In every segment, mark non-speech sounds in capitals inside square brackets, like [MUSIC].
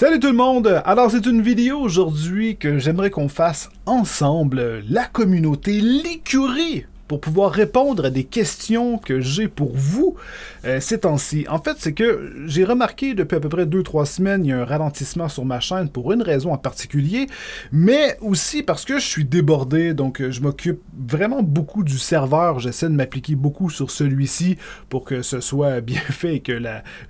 Salut tout le monde! Alors c'est une vidéo aujourd'hui que j'aimerais qu'on fasse ensemble la communauté, l'écurie pour pouvoir répondre à des questions que j'ai pour vous euh, ces temps-ci. En fait, c'est que j'ai remarqué depuis à peu près 2-3 semaines, il y a un ralentissement sur ma chaîne pour une raison en particulier, mais aussi parce que je suis débordé, donc euh, je m'occupe vraiment beaucoup du serveur, j'essaie de m'appliquer beaucoup sur celui-ci pour que ce soit [LAUGHS] bien fait et que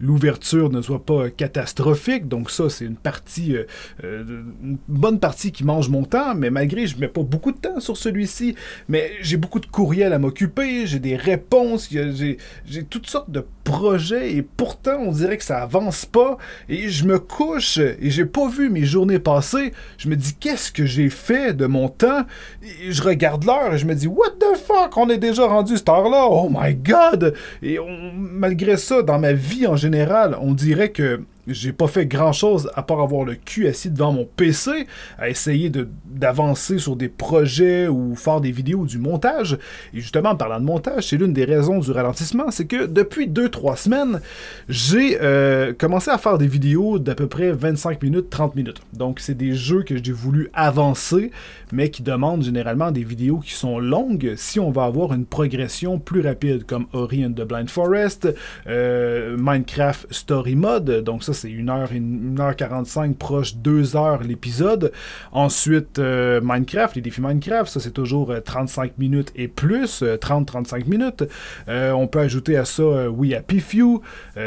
l'ouverture ne soit pas catastrophique, donc ça c'est une partie, euh, une bonne partie qui mange mon temps, mais malgré je ne mets pas beaucoup de temps sur celui-ci, mais j'ai beaucoup de cours à m'occuper, j'ai des réponses, j'ai toutes sortes de projets et pourtant on dirait que ça avance pas et je me couche et j'ai pas vu mes journées passées, Je me dis qu'est-ce que j'ai fait de mon temps et Je regarde l'heure et je me dis what the fuck, on est déjà rendu cette heure-là. Oh my god Et malgré ça, dans ma vie en général, on dirait que j'ai pas fait grand chose à part avoir le cul assis devant mon PC, à essayer d'avancer sur des projets ou faire des vidéos du montage. Et justement, en parlant de montage, c'est l'une des raisons du ralentissement, c'est que depuis 2-3 semaines, j'ai euh, commencé à faire des vidéos d'à peu près 25 minutes, 30 minutes. Donc c'est des jeux que j'ai voulu avancer, mais qui demandent généralement des vidéos qui sont longues si on va avoir une progression plus rapide, comme Ori and the Blind Forest, euh, Minecraft Story Mode, donc ça c'est 1 h 45 proche 2 h l'épisode. Ensuite, euh, Minecraft, les défis Minecraft, ça c'est toujours 35 euh, minutes et plus, 30-35 euh, minutes. on peut ajouter à ça We Happy Few,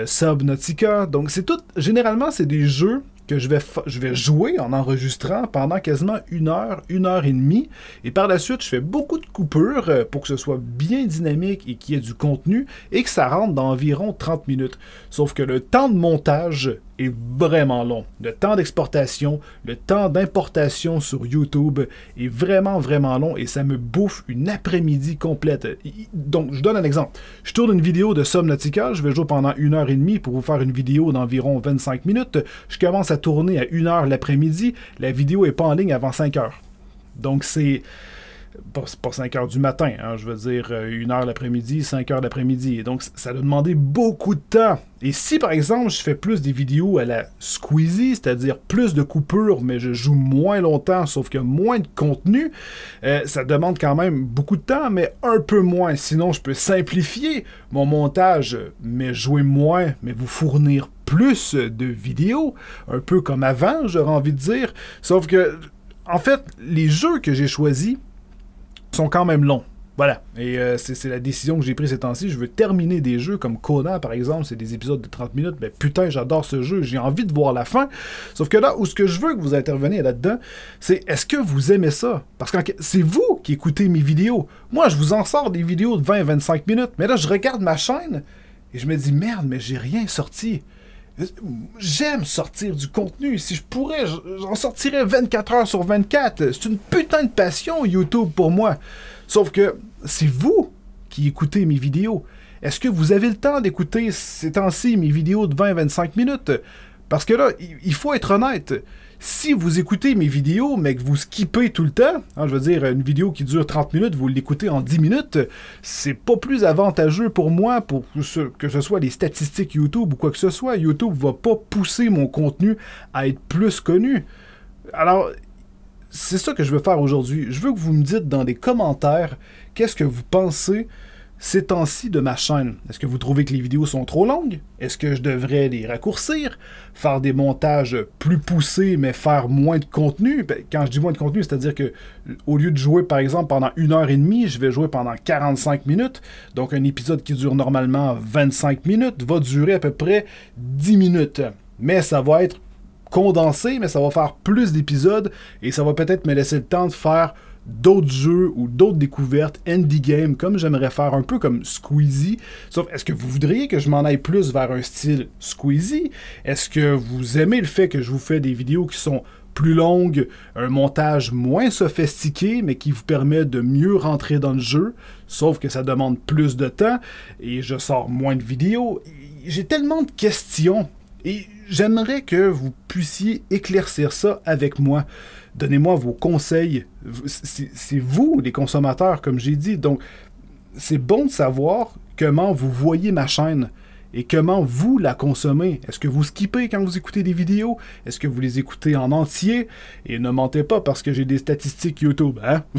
Subnautica. Donc c'est tout, généralement c'est des jeux que je vais, je vais jouer en enregistrant pendant quasiment une heure, une heure et demie. Et par la suite, je fais beaucoup de coupures euh, pour que ce soit bien dynamique et qu'il y ait du contenu et que ça rentre dans environ 30 minutes. Sauf que le temps de montage est vraiment long. Le temps d'exportation, le temps d'importation sur YouTube est vraiment, vraiment long et ça me bouffe une après-midi complète. Donc, je donne un exemple. Je tourne une vidéo de Somnautica, je vais jouer pendant une heure et demie pour vous faire une vidéo d'environ 25 minutes. Je commence à tourner à une heure l'après-midi, la vidéo est pas en ligne avant 5 heures. Donc, c'est pas, 5 heures du matin, hein, je veux dire 1 euh, heure l'après-midi, 5 heures l'après-midi. donc, ça doit demander beaucoup de temps. Et si, par exemple, je fais plus des vidéos à la Squeezie, c'est-à-dire plus de coupures, mais je joue moins longtemps, sauf que moins de contenu, euh, ça demande quand même beaucoup de temps, mais un peu moins. Sinon, je peux simplifier mon montage, mais jouer moins, mais vous fournir plus de vidéos, un peu comme avant, j'aurais envie de dire. Sauf que, en fait, les jeux que j'ai choisis, sont quand même longs. Voilà. Et euh, c'est la décision que j'ai prise ces temps-ci. Je veux terminer des jeux comme Conan, par exemple. C'est des épisodes de 30 minutes. Mais ben, putain, j'adore ce jeu. J'ai envie de voir la fin. Sauf que là où ce que je veux que vous interveniez là-dedans, c'est est-ce que vous aimez ça? Parce que c'est vous qui écoutez mes vidéos. Moi, je vous en sors des vidéos de 20-25 minutes. Mais là, je regarde ma chaîne et je me dis merde, mais j'ai rien sorti. J'aime sortir du contenu. Si je pourrais, j'en sortirais 24 heures sur 24. C'est une putain de passion, YouTube, pour moi. Sauf que c'est vous qui écoutez mes vidéos. Est-ce que vous avez le temps d'écouter ces temps-ci mes vidéos de 20-25 minutes? Parce que là, il faut être honnête. Si vous écoutez mes vidéos, mais que vous skippez tout le temps, hein, je veux dire, une vidéo qui dure 30 minutes, vous l'écoutez en 10 minutes, c'est pas plus avantageux pour moi, pour que ce soit les statistiques YouTube ou quoi que ce soit. YouTube va pas pousser mon contenu à être plus connu. Alors, c'est ça que je veux faire aujourd'hui. Je veux que vous me dites dans les commentaires qu'est-ce que vous pensez ces temps-ci de ma chaîne. Est-ce que vous trouvez que les vidéos sont trop longues? Est-ce que je devrais les raccourcir? Faire des montages plus poussés, mais faire moins de contenu? Ben, quand je dis moins de contenu, c'est-à-dire que au lieu de jouer, par exemple, pendant une heure et demie, je vais jouer pendant 45 minutes. Donc un épisode qui dure normalement 25 minutes va durer à peu près 10 minutes. Mais ça va être condensé, mais ça va faire plus d'épisodes et ça va peut-être me laisser le temps de faire d'autres jeux ou d'autres découvertes, indie game, comme j'aimerais faire, un peu comme Squeezie. Sauf, est-ce que vous voudriez que je m'en aille plus vers un style Squeezie Est-ce que vous aimez le fait que je vous fais des vidéos qui sont plus longues, un montage moins sophistiqué, mais qui vous permet de mieux rentrer dans le jeu, sauf que ça demande plus de temps et je sors moins de vidéos. J'ai tellement de questions et j'aimerais que vous puissiez éclaircir ça avec moi donnez-moi vos conseils. C'est vous, les consommateurs, comme j'ai dit. Donc, c'est bon de savoir comment vous voyez ma chaîne et comment vous la consommez. Est-ce que vous skippez quand vous écoutez des vidéos? Est-ce que vous les écoutez en entier? Et ne mentez pas parce que j'ai des statistiques YouTube, hein? [LAUGHS]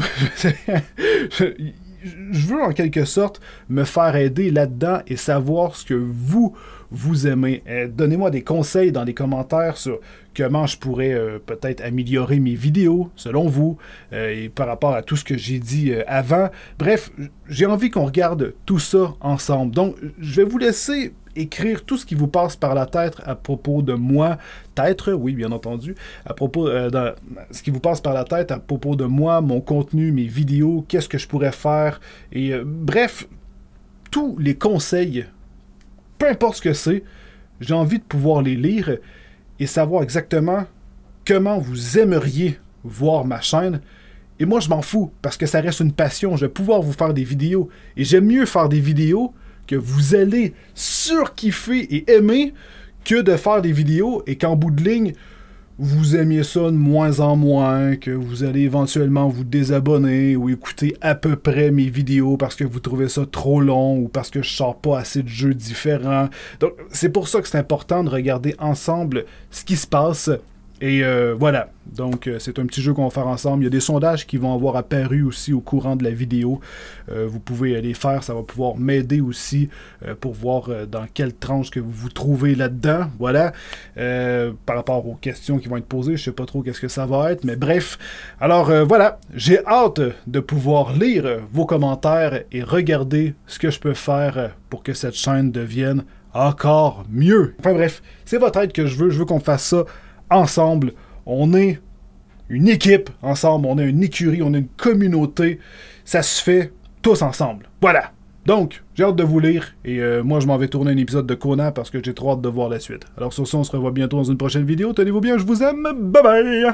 Je veux en quelque sorte me faire aider là-dedans et savoir ce que vous, vous aimez. Euh, donnez-moi des conseils dans les commentaires sur comment je pourrais euh, peut-être améliorer mes vidéos, selon vous, euh, et par rapport à tout ce que j'ai dit avant. Bref, j'ai envie qu'on regarde tout ça ensemble. Donc, je vais vous laisser écrire tout ce qui vous passe par la tête à propos de moi, peut-être, oui, bien entendu, à propos de ce qui vous passe par la tête à propos de moi, mon contenu, mes vidéos, qu'est-ce que je pourrais faire, et bref, tous les conseils peu importe ce que c'est, j'ai envie de pouvoir les lire et savoir exactement comment vous aimeriez voir ma chaîne. Et moi, je m'en fous parce que ça reste une passion. Je vais pouvoir vous faire des vidéos et j'aime mieux faire des vidéos que vous allez surkiffer et aimer que de faire des vidéos et qu'en bout de ligne, vous aimiez ça de moins en moins, que vous allez éventuellement vous désabonner ou écouter à peu près mes vidéos parce que vous trouvez ça trop long ou parce que je sors pas assez de jeux différents. Donc c'est pour ça que c'est important de regarder ensemble ce qui se passe et euh, voilà, donc euh, c'est un petit jeu qu'on va faire ensemble. Il y a des sondages qui vont avoir apparu aussi au courant de la vidéo. Euh, vous pouvez les faire, ça va pouvoir m'aider aussi pour voir dans quelle tranche que vous vous trouvez là-dedans. Voilà, par rapport aux questions qui vont être posées, je ne sais pas trop qu'est-ce que ça va être, mais bref. Alors voilà, j'ai hâte de pouvoir lire vos commentaires et regarder ce que je peux faire pour que cette chaîne devienne encore mieux. Enfin bref, c'est votre aide que je veux, je veux qu'on fasse ça ensemble. On est une équipe ensemble, on est une écurie, on est une communauté. Ça se fait tous ensemble. Voilà. Donc, j'ai hâte de vous lire et euh, moi je m'en vais tourner un épisode de Conan parce que j'ai trop hâte de voir la suite. Alors sur ce, on se revoit bientôt dans une prochaine vidéo. Tenez-vous bien, je vous aime. Bye bye